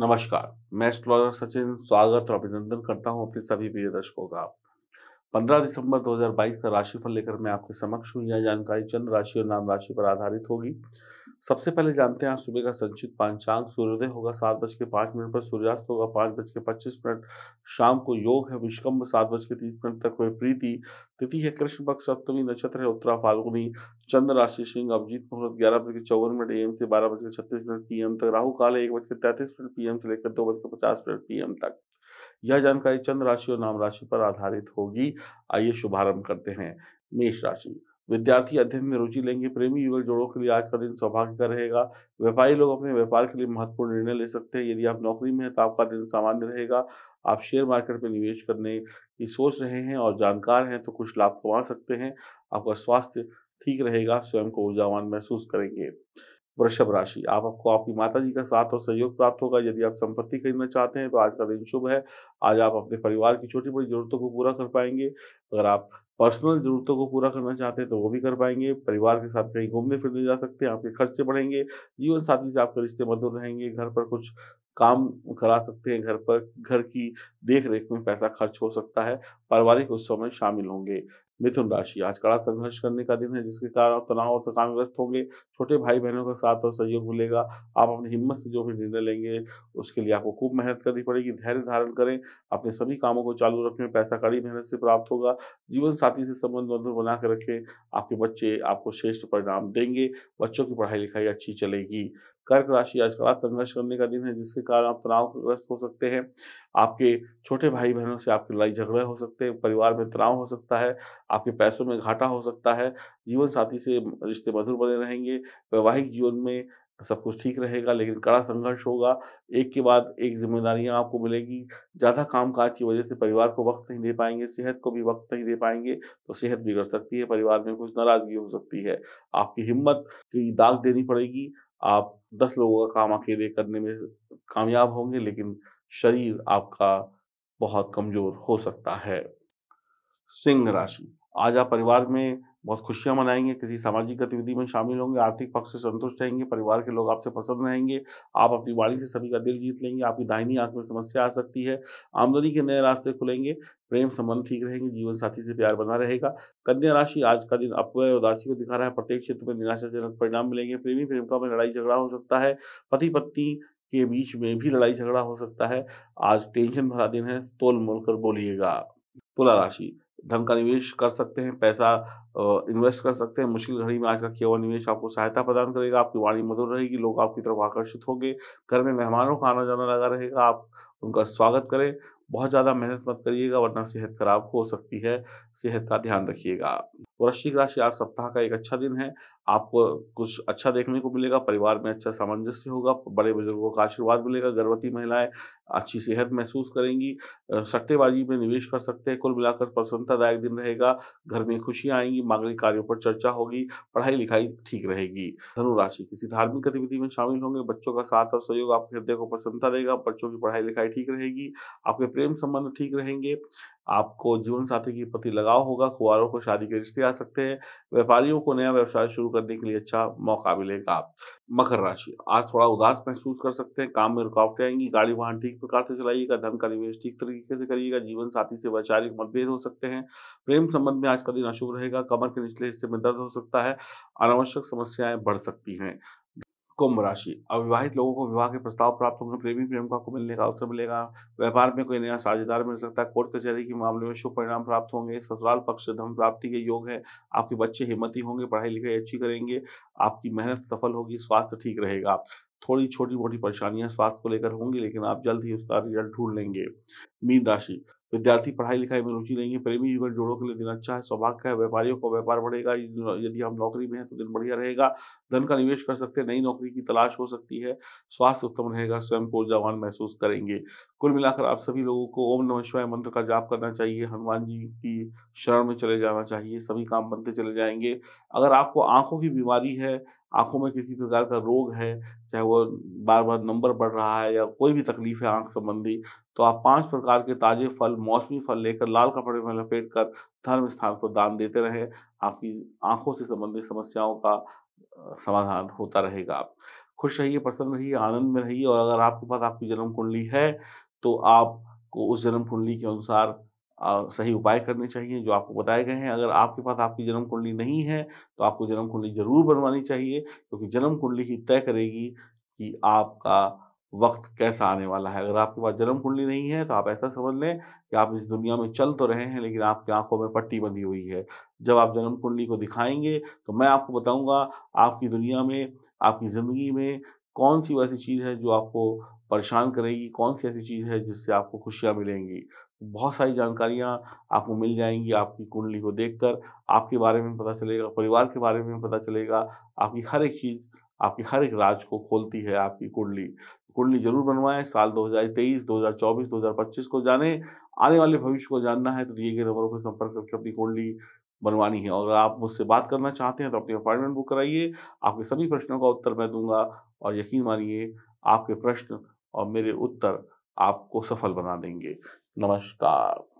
नमस्कार मैं एस्ट्रोलॉजर सचिन स्वागत और अभिनंदन करता हूं अपने सभी प्रिय दर्शकों का 15 दिसंबर 2022 का राशिफल लेकर मैं आपके समक्ष हूं यह जानकारी चंद्र राशि और नाम राशि पर आधारित होगी सबसे पहले जानते हैं सुबह का संचित पांचांग सूर्योदय होगा सात बज के पांच मिनट पर सूर्यास्त होगा पांच बज के पच्चीस मिनट शाम को योग है विष्कम्भ सात बज के तीस मिनट तक प्रीति तिथि है कृष्ण पक्ष सप्तमी नक्षत्र है उत्तरा फाल्गुनी चंद्र राशि सिंह अभिजीत मुहूर्त ग्यारह बज के चौवन मिनट एम से बारह बज के छत्तीस मिनट पीएम तक राहु काल एक बज के तैंतीस मिनट पीएम से लेकर दो बज के पचास मिनट पीएम तक यह जानकारी चंद्र राशि और नाम राशि पर आधारित होगी आइए शुभारंभ करते हैं मेष राशि विद्यार्थी अध्ययन में रुचि लेंगे प्रेमी युगल जोड़ों के लिए आज का दिन सौभाग्य का रहेगा व्यापारी लोग अपने व्यापार के लिए महत्वपूर्ण निर्णय ले सकते हैं यदि आप नौकरी में हैं तो आपका दिन सामान्य रहेगा आप शेयर मार्केट में निवेश करने की सोच रहे हैं और जानकार हैं तो कुछ लाभ कमा सकते हैं आपका स्वास्थ्य ठीक रहेगा स्वयं को ऊर्जावान महसूस करेंगे वृषभ राशि आप आपको आपकी माता जी का साथ और सहयोग प्राप्त होगा यदि आप संपत्ति खरीदना चाहते हैं तो आज का दिन शुभ है आज आप अपने परिवार की छोटी बड़ी जरूरतों को पूरा कर पाएंगे अगर आप पर्सनल जरूरतों को पूरा करना चाहते हैं तो वो भी कर पाएंगे परिवार के साथ कहीं घूमने फिरने जा सकते हैं आपके खर्चे बढ़ेंगे जीवन साथी से आपके रिश्ते मधुर रहेंगे घर पर कुछ काम करा सकते हैं घर पर घर की देख रेख में पैसा खर्च हो सकता है पारिवारिक उत्सव में शामिल होंगे मिथुन राशि आज कड़ा संघर्ष करने का दिन है जिसके कारण आप तनाव और थकान ग्रस्त होंगे छोटे भाई बहनों का साथ और सहयोग मिलेगा आप अपनी हिम्मत से जो भी निर्णय लेंगे उसके लिए आपको खूब मेहनत करनी पड़ेगी धैर्य धारण करें अपने सभी कामों को चालू रखें पैसा कड़ी मेहनत से प्राप्त होगा जीवन साथी से संबंध मधुर बना कर रखें आपके बच्चे आपको श्रेष्ठ परिणाम देंगे बच्चों की पढ़ाई लिखाई अच्छी चलेगी कर्क राशि आज का संघर्ष करने का दिन है जिसके कारण आप ग्रस्त हो सकते हैं आपके छोटे भाई बहनों से आपके लड़ाई झगड़े हो सकते हैं परिवार में तनाव हो सकता है आपके पैसों में घाटा हो सकता है जीवन साथी से रिश्ते मधुर बने रहेंगे वैवाहिक जीवन में सब कुछ ठीक रहेगा लेकिन कड़ा संघर्ष होगा एक के बाद एक जिम्मेदारियां आपको मिलेगी ज़्यादा काम काज की वजह से परिवार को वक्त नहीं दे पाएंगे सेहत को भी वक्त नहीं दे पाएंगे तो सेहत बिगड़ सकती है परिवार में कुछ नाराजगी हो सकती है आपकी हिम्मत की दाग देनी पड़ेगी आप दस लोगों का काम अकेले करने में कामयाब होंगे लेकिन शरीर आपका बहुत कमजोर हो सकता है सिंह राशि आज आप परिवार में बहुत खुशियां मनाएंगे किसी सामाजिक गतिविधि में शामिल होंगे आर्थिक पक्ष से संतुष्ट रहेंगे परिवार के लोग आपसे पसंद रहेंगे आप अपनी वाणी से सभी का दिल जीत लेंगे आपकी दाहिनी आंख में समस्या आ सकती है आमदनी के नए रास्ते खुलेंगे प्रेम संबंध ठीक रहेंगे जीवन साथी से प्यार बना रहेगा कन्या राशि आज का दिन अपवय उदासी को दिखा रहा है प्रत्येक क्षेत्र में निराशाजनक परिणाम मिलेंगे प्रेमी प्रेमिका में लड़ाई झगड़ा हो सकता है पति पत्नी के बीच में भी लड़ाई झगड़ा हो सकता है आज टेंशन भरा दिन है तोल मोल कर बोलिएगा तुला राशि धन का निवेश कर सकते हैं पैसा इन्वेस्ट कर सकते हैं मुश्किल घड़ी में आज का किया हुआ निवेश आपको सहायता प्रदान करेगा आपकी वाणी मधुर रहेगी लोग आपकी तरफ आकर्षित होंगे घर में मेहमानों का आना जाना लगा रहेगा आप उनका स्वागत करें बहुत ज़्यादा मेहनत मत करिएगा वरना सेहत खराब हो सकती है सेहत का ध्यान रखिएगा वृश्चिक राशि आज सप्ताह का एक अच्छा दिन है आपको कुछ अच्छा देखने को मिलेगा परिवार में अच्छा सामंजस्य होगा बड़े बुजुर्गों का आशीर्वाद मिलेगा गर्भवती महिलाएं अच्छी सेहत महसूस करेंगी सट्टेबाजी में निवेश कर सकते हैं कुल मिलाकर प्रसन्नतादायक दिन रहेगा घर में खुशियां आएंगी मांगलिक कार्यों पर चर्चा होगी पढ़ाई लिखाई ठीक रहेगी धनुराशि किसी धार्मिक गतिविधि में शामिल होंगे बच्चों का साथ और सहयोग आपके हृदय को प्रसन्नता देगा बच्चों की पढ़ाई लिखाई ठीक रहेगी आपके प्रेम संबंध ठीक रहेंगे आपको जीवन साथी के प्रति लगाव होगा कुआरों को शादी के रिश्ते आ सकते हैं व्यापारियों को नया व्यवसाय शुरू करने के लिए अच्छा मौका मिलेगा मकर राशि आज थोड़ा उदास महसूस कर सकते हैं काम में रुकावटें आएंगी गाड़ी वाहन ठीक प्रकार से चलाइएगा धन का निवेश ठीक तरीके से करिएगा जीवन साथी से वैचारिक मतभेद हो सकते हैं प्रेम संबंध में आज का दिन अशुभ रहेगा कमर के निचले हिस्से में दर्द हो सकता है अनावश्यक समस्याएं बढ़ सकती हैं कुंभ राशि अविवाहित लोगों को विवाह के प्रस्ताव प्राप्त होंगे प्रेमी प्रेमिका को मिलने का अवसर मिलेगा व्यापार में कोई नया साझेदार मिल सकता है कोर्ट कचहरी के मामले में शुभ परिणाम प्राप्त होंगे ससुराल पक्ष धन प्राप्ति के योग है आपके बच्चे हिम्मती होंगे पढ़ाई लिखाई अच्छी करेंगे आपकी मेहनत सफल होगी स्वास्थ्य ठीक रहेगा थोड़ी छोटी मोटी परेशानियां स्वास्थ्य को लेकर होंगी लेकिन आप जल्द ही उसका रिजल्ट ढूंढ लेंगे मीन राशि विद्यार्थी पढ़ाई लिखाई में रुचि लेंगे प्रेमी जीवन जोड़ों के लिए दिन अच्छा है सौभाग्य है व्यापारियों का व्यापार बढ़ेगा यदि हम नौकरी में हैं तो दिन बढ़िया रहेगा धन का निवेश कर सकते हैं नई नौकरी की तलाश हो सकती है स्वास्थ्य उत्तम रहेगा स्वयं को ऊर्जावान महसूस करेंगे कुल मिलाकर आप सभी लोगों को ओम नम शिवाय मंत्र का जाप करना चाहिए हनुमान जी की शरण में चले जाना चाहिए सभी काम बनते चले जाएंगे अगर आपको आंखों की बीमारी है आंखों में किसी प्रकार का रोग है चाहे वो बार बार नंबर बढ़ रहा है या कोई भी तकलीफ है आंख संबंधी तो आप पांच प्रकार के ताजे फल मौसमी फल लेकर लाल कपड़े में लपेट कर धर्म स्थान को दान देते रहे आपकी आंखों से संबंधित समस्याओं का समाधान होता रहेगा आप खुश रहिए प्रसन्न रहिए आनंद में रहिए और अगर आपके पास आपकी जन्म कुंडली है तो आपको उस जन्म कुंडली के अनुसार आ, सही उपाय करने चाहिए जो आपको बताए गए हैं अगर आपके पास आपकी जन्म कुंडली नहीं है तो आपको जन्म कुंडली जरूर बनवानी चाहिए क्योंकि तो जन्म कुंडली ही तय करेगी कि आपका वक्त कैसा आने वाला है अगर आपके पास जन्म कुंडली नहीं है तो आप ऐसा समझ लें कि आप इस दुनिया में चल तो रहे हैं लेकिन आपकी आंखों में पट्टी बंधी हुई है जब आप जन्म कुंडली को दिखाएंगे तो मैं आपको बताऊंगा आपकी दुनिया में आपकी ज़िंदगी में कौन सी वैसी चीज़ है जो आपको परेशान करेगी कौन सी ऐसी चीज़ है जिससे आपको खुशियाँ मिलेंगी बहुत सारी जानकारियाँ आपको मिल जाएंगी आपकी कुंडली को देखकर आपके बारे में पता चलेगा परिवार के बारे में पता चलेगा आपकी हर एक चीज़ आपकी हर एक राज को खोलती है आपकी कुंडली कुंडली जरूर बनवाएं साल 2023, 2024, 2025 को जाने आने वाले भविष्य को जानना है तो दिए गए नंबरों पर संपर्क करके अपनी कुंडली बनवानी है और अगर आप मुझसे बात करना चाहते हैं तो अपनी अपॉइंटमेंट बुक कराइए आपके सभी प्रश्नों का उत्तर मैं दूंगा और यकीन मानिए आपके प्रश्न और मेरे उत्तर आपको सफल बना देंगे नमस्कार